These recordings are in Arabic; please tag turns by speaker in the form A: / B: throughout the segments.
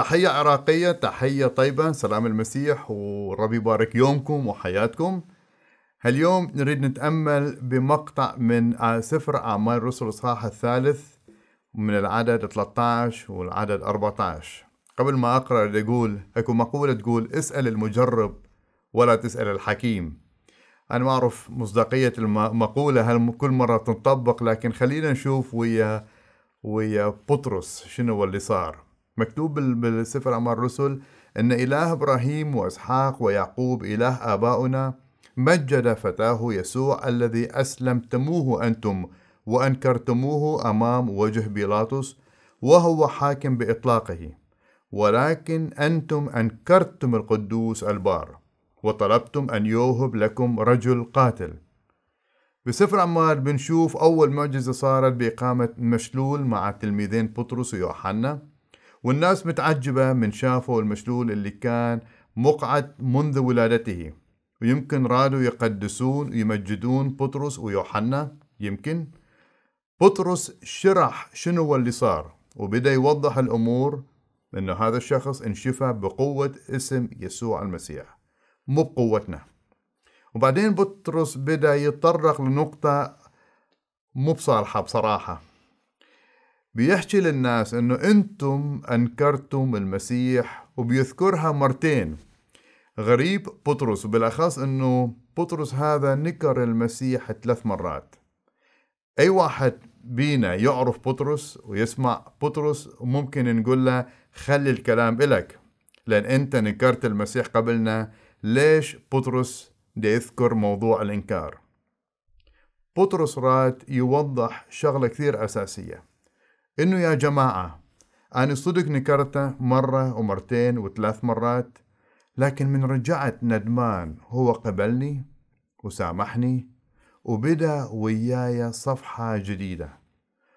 A: تحية عراقية تحية طيبة سلام المسيح وربي يبارك يومكم وحياتكم اليوم نريد نتأمل بمقطع من سفر أعمال الرسل الإصحاح الثالث من العدد 13 والعدد 14 قبل ما أقرأ يقول أكو مقولة تقول اسأل المجرب ولا تسأل الحكيم أنا ما أعرف مصداقية المقولة هل كل مرة تنطبق لكن خلينا نشوف ويا ويا بطرس شنو اللي صار مكتوب بالسفر عمار الرسل ان اله ابراهيم واسحاق ويعقوب اله آباؤنا مجد فتاه يسوع الذي اسلمتموه انتم وانكرتموه امام وجه بيلاطس وهو حاكم باطلاقه ولكن انتم انكرتم القدوس البار وطلبتم ان يوهب لكم رجل قاتل بسفر عمار بنشوف اول معجزه صارت باقامه مشلول مع تلميذين بطرس ويوحنا والناس متعجبة من شافه المشلول اللي كان مقعد منذ ولادته ويمكن رادوا يقدسون ويمجدون بطرس ويوحنا يمكن بطرس شرح شنو هو اللي صار وبدأ يوضح الأمور أنه هذا الشخص انشفى بقوة اسم يسوع المسيح مو بقوتنا وبعدين بطرس بدأ يتطرق لنقطة مو بصالحة بصراحة بيحكي للناس انه انتم انكرتم المسيح وبيذكرها مرتين غريب بطرس وبالاخص انه بطرس هذا نكر المسيح ثلاث مرات اي واحد بينا يعرف بطرس ويسمع بطرس ممكن نقول له خلي الكلام إلك لأن أنت نكرت المسيح قبلنا ليش بطرس دي يذكر موضوع الإنكار بطرس رات يوضح شغلة كثير أساسية إنه يا جماعة أنا صدق نكرته مرة ومرتين وثلاث مرات لكن من رجعت ندمان هو قبلني وسامحني وبدأ وياي صفحة جديدة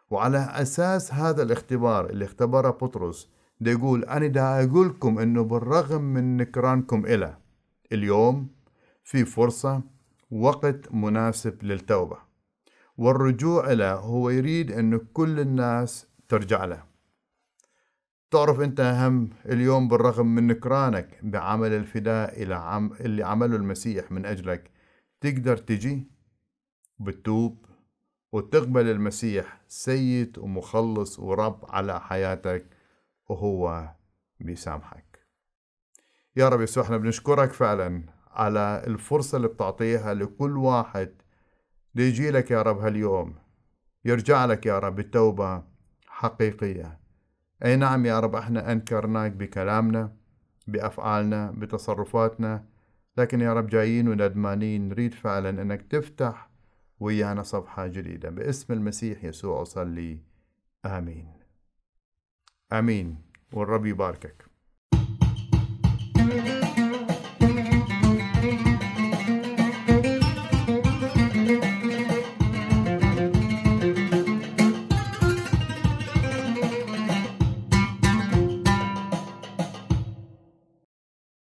A: وعلى أساس هذا الاختبار اللي اختبره بطرس دا يقول أنا دا أقولكم أنه بالرغم من نكرانكم إله اليوم في فرصة وقت مناسب للتوبة والرجوع إلى هو يريد أن كل الناس ترجع له تعرف أنت أهم اليوم بالرغم من نكرانك بعمل الفداء إلى عم اللي عمله المسيح من أجلك تقدر تجي بتتوب وتقبل المسيح سيد ومخلص ورب على حياتك وهو بيسامحك يا رب يسوع احنا بنشكرك فعلا على الفرصة اللي بتعطيها لكل واحد ليجي لك يا رب هاليوم يرجع لك يا رب التوبة حقيقية أي نعم يا رب احنا أنكرناك بكلامنا بأفعالنا بتصرفاتنا لكن يا رب جايين وندمانين نريد فعلا أنك تفتح ويانا صفحة جديدة باسم المسيح يسوع أصلي آمين آمين والرب يباركك